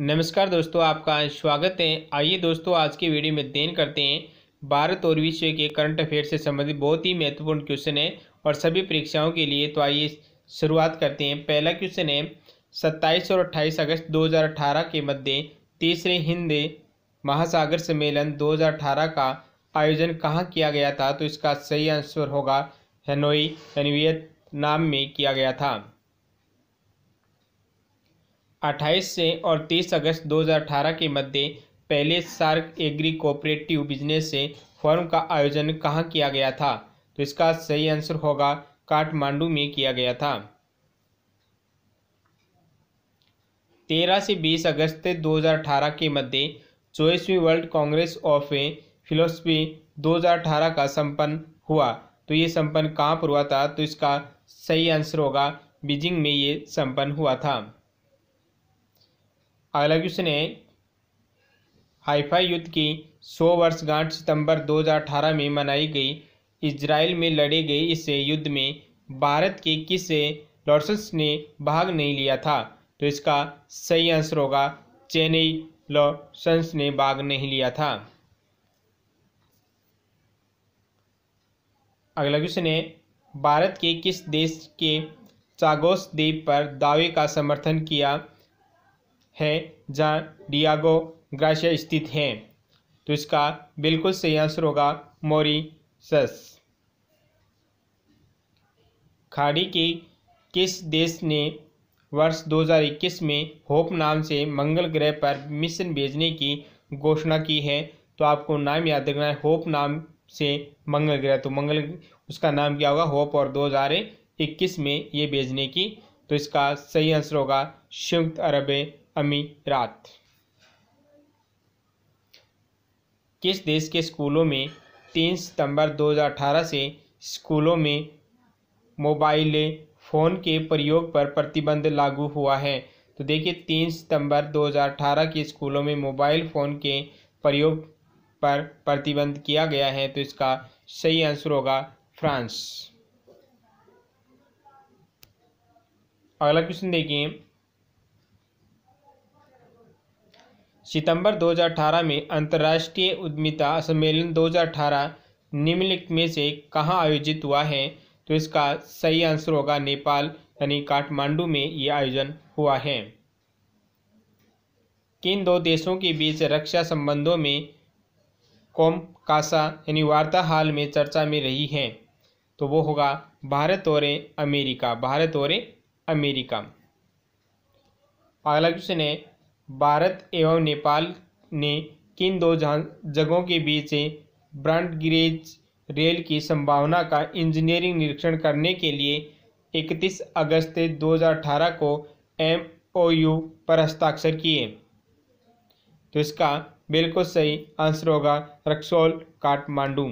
नमस्कार दोस्तों आपका स्वागत है आइए दोस्तों आज की वीडियो में अध्ययन करते हैं भारत और विश्व के करंट अफेयर से संबंधित बहुत ही महत्वपूर्ण क्वेश्चन है और सभी परीक्षाओं के लिए तो आइए शुरुआत करते हैं पहला क्वेश्चन है सत्ताईस और अट्ठाईस अगस्त 2018 के मध्य तीसरे हिंद महासागर सम्मेलन 2018 का आयोजन कहाँ किया गया था तो इसका सही आंसर होगा हेनोई यानी वियतनाम में किया गया था 28 से और 30 अगस्त 2018 के मध्य पहले सार्क एग्री कोऑपरेटिव बिजनेस से फॉर्म का आयोजन कहाँ किया गया था तो इसका सही आंसर होगा काठमांडू में किया गया था तेरह से बीस अगस्त 2018 के मध्य चौबीसवीं world congress of a philosophy 2018 का संपन्न हुआ तो ये संपन्न कहाँ पर हुआ था तो इसका सही आंसर होगा बीजिंग में ये संपन्न हुआ था अगला क्वेश्चन है हाईफाई युद्ध की 100 वर्षगांठ सितंबर 2018 में मनाई गई इसराइल में लड़े गए इस युद्ध में भारत के किस लॉर्सन्स ने भाग नहीं लिया था तो इसका सही आंसर होगा चेन्नई लॉर्सन्स ने भाग नहीं लिया था अगला क्वेश्चन है भारत के किस देश के चागोस द्वीप पर दावे का समर्थन किया है जहाँ डियागो ग्राशिया स्थित है तो इसका बिल्कुल सही आंसर होगा मोरीसस खाड़ी के किस देश ने वर्ष 2021 में होप नाम से मंगल ग्रह पर मिशन भेजने की घोषणा की है तो आपको नाम याद रखना है होप नाम से मंगल ग्रह तो मंगल उसका नाम क्या होगा होप और 2021 में ये भेजने की तो इसका सही आंसर होगा संयुक्त अरब अमीरात किस देश के स्कूलों में तीन सितंबर 2018 से स्कूलों में मोबाइल फ़ोन के प्रयोग पर प्रतिबंध लागू हुआ है तो देखिए तीन सितंबर 2018 के स्कूलों में मोबाइल फ़ोन के प्रयोग पर प्रतिबंध किया गया है तो इसका सही आंसर होगा फ्रांस अगला क्वेश्चन देखिए सितंबर 2018 में अंतर्राष्ट्रीय उद्यमिता सम्मेलन 2018 निम्नलिखित में से कहाँ आयोजित हुआ है तो इसका सही आंसर होगा नेपाल यानी काठमांडू में ये आयोजन हुआ है किन दो देशों के बीच रक्षा संबंधों में कॉम कासा यानी वार्ता हाल में चर्चा में रही है तो वो होगा भारत और अमेरिका भारत और अमेरिका अगला क्वेश्चन है भारत एवं नेपाल ने किन दो जगहों के बीच ब्रॉडगेज रेल की संभावना का इंजीनियरिंग निरीक्षण करने के लिए 31 अगस्त 2018 को एम ओ यू पर हस्ताक्षर किए तो इसका बिल्कुल सही आंसर होगा रक्सौल काठमांडू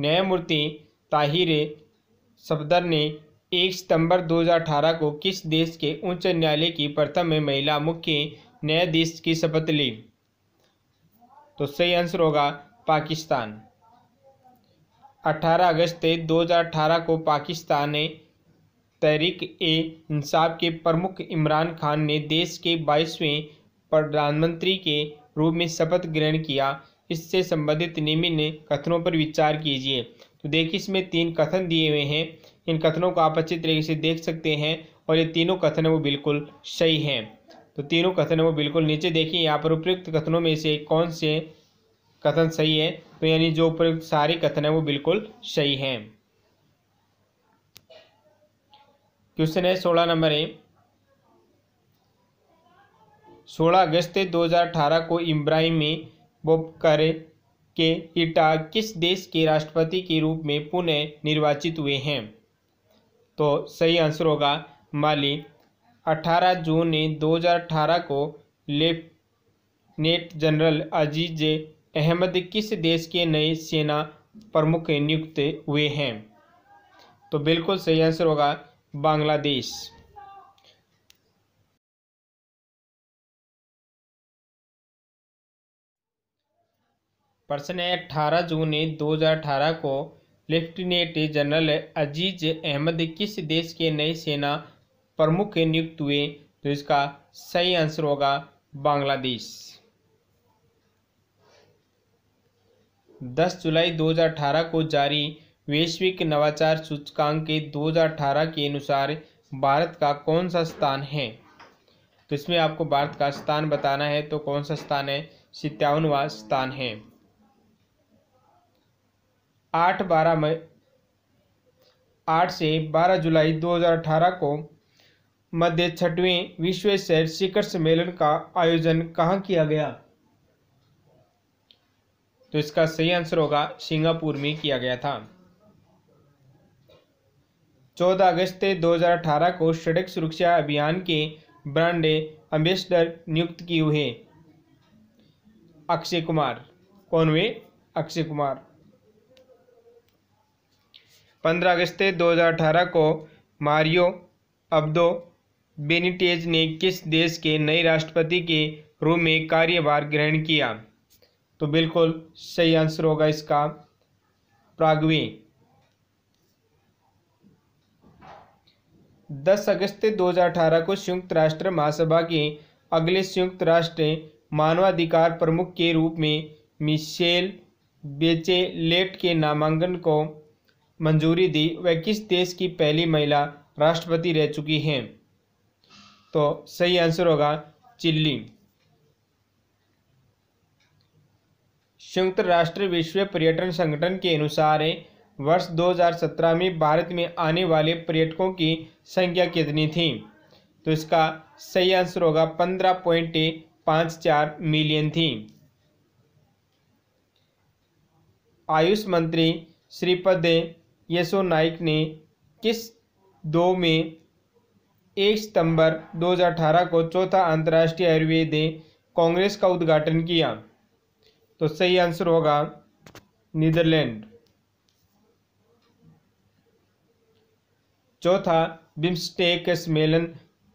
न्यायमूर्ति ताहिर सफदर ने एक सितंबर 2018 को किस देश के उच्च न्यायालय की प्रथम में महिला मुख्य न्यायाधीश की शपथ ली तो सही आंसर होगा पाकिस्तान 18 अगस्त 2018 को पाकिस्तान ने तहरीक ए इंसाफ के प्रमुख इमरान खान ने देश के 22वें प्रधानमंत्री के रूप में शपथ ग्रहण किया इससे संबंधित निम्न कथनों पर विचार कीजिए तो देखिए इसमें तीन कथन दिए हुए हैं इन कथनों को आप अच्छे तरीके से देख सकते हैं और ये तीनों कथन वो बिल्कुल सही हैं तो तीनों कथन वो बिल्कुल नीचे देखिए यहाँ पर उपयुक्त कथनों में से कौन से कथन सही है तो यानी जो उपयुक्त सारे कथन है वो बिल्कुल सही हैं क्वेश्चन है सोलह नंबर है सोलह अगस्त 2018 को इब्राहिमी बोपकर के इटा किस देश के राष्ट्रपति के रूप में पुनः निर्वाचित हुए हैं तो सही आंसर होगा माली 18 जून ने 2018 को लेफ्टिनेंट जनरल अजीज अहमद किस देश के नए सेना प्रमुख नियुक्त हुए हैं तो बिल्कुल सही आंसर होगा बांग्लादेश प्रश्न है अठारह जून दो हजार अठारह को लेफ्टिनेंट जनरल अजीज अहमद किस देश के नए सेना प्रमुख नियुक्त हुए तो इसका सही आंसर होगा बांग्लादेश दस जुलाई 2018 को जारी वैश्विक नवाचार सूचकांक के 2018 के अनुसार भारत का कौन सा स्थान है तो इसमें आपको भारत का स्थान बताना है तो कौन सा स्थान है सितावनवा स्थान है आठ बारह मई आठ से बारह जुलाई दो हजार अठारह को मध्य छठवें विश्व शहर शिखर सम्मेलन का आयोजन कहाँ किया गया तो इसका सही आंसर होगा सिंगापुर में किया गया था 14 अगस्त 2018 को सड़क सुरक्षा अभियान के ब्रांड एम्बेसडर नियुक्त किए हुए अक्षय कुमार कौन हुए अक्षय कुमार पंद्रह अगस्त 2018 को मारियो अब्दो बेनिटेज ने किस देश के नए राष्ट्रपति के रूप में कार्यभार ग्रहण किया तो बिल्कुल सही आंसर होगा इसका प्रागवी दस अगस्त 2018 को संयुक्त राष्ट्र महासभा के अगले संयुक्त राष्ट्र मानवाधिकार प्रमुख के रूप में मिशेल बेचेलेट के नामांकन को मंजूरी दी वह किस देश की पहली महिला राष्ट्रपति रह चुकी हैं तो सही आंसर होगा चिल्ली संयुक्त राष्ट्र विश्व पर्यटन संगठन के अनुसार वर्ष 2017 में भारत में आने वाले पर्यटकों की संख्या कितनी थी तो इसका सही आंसर होगा पंद्रह पॉइंट पाँच चार मिलियन थी आयुष मंत्री श्रीपद यशो नाइक ने किस दो में एक सितंबर 2018 को चौथा अंतर्राष्ट्रीय आयुर्वेद कांग्रेस का उद्घाटन किया तो सही आंसर होगा नीदरलैंड चौथा बिम्स्टेक सम्मेलन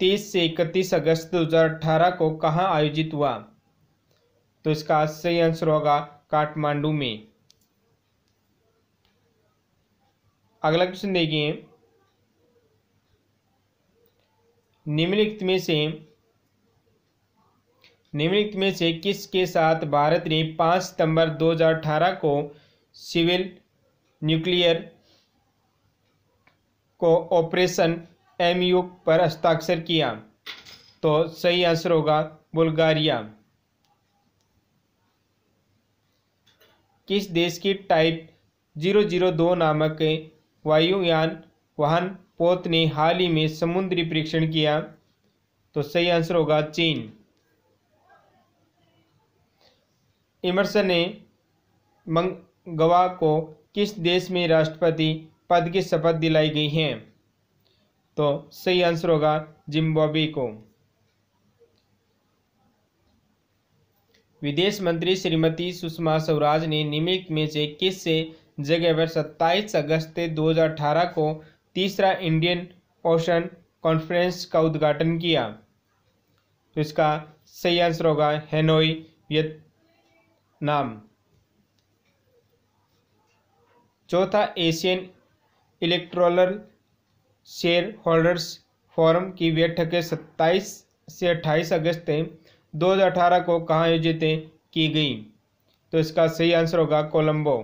30 से 31 अगस्त 2018 को कहाँ आयोजित हुआ तो इसका सही आंसर होगा काठमांडू में अगला क्वेश्चन देखिए निम्नलिखित में से निम्नलिखित में से किसके साथ भारत ने पांच सितंबर 2018 को civil nuclear cooperation MoU पर हस्ताक्षर किया तो सही आंसर होगा बुल्गारिया किस देश की टाइप 002 नामक वायुयान वाहन पोत ने हाल ही में समुद्री परीक्षण किया तो सही आंसर होगा चीन इमरसन ने मंगवा को किस देश में राष्ट्रपति पद की शपथ दिलाई गई है तो सही आंसर होगा जिम्बाब्वे को विदेश मंत्री श्रीमती सुषमा स्वराज ने निमिक में से किस से जगह पर 27 अगस्त 2018 को तीसरा इंडियन ओशन कॉन्फ्रेंस का उद्घाटन किया तो इसका सही आंसर होगा हेनोई वियतनाम चौथा Asian electoral share holders forum की बैठकें 27 से 28 अगस्त 2018 को कहाँ आयोजित की गई तो इसका सही आंसर होगा कोलंबो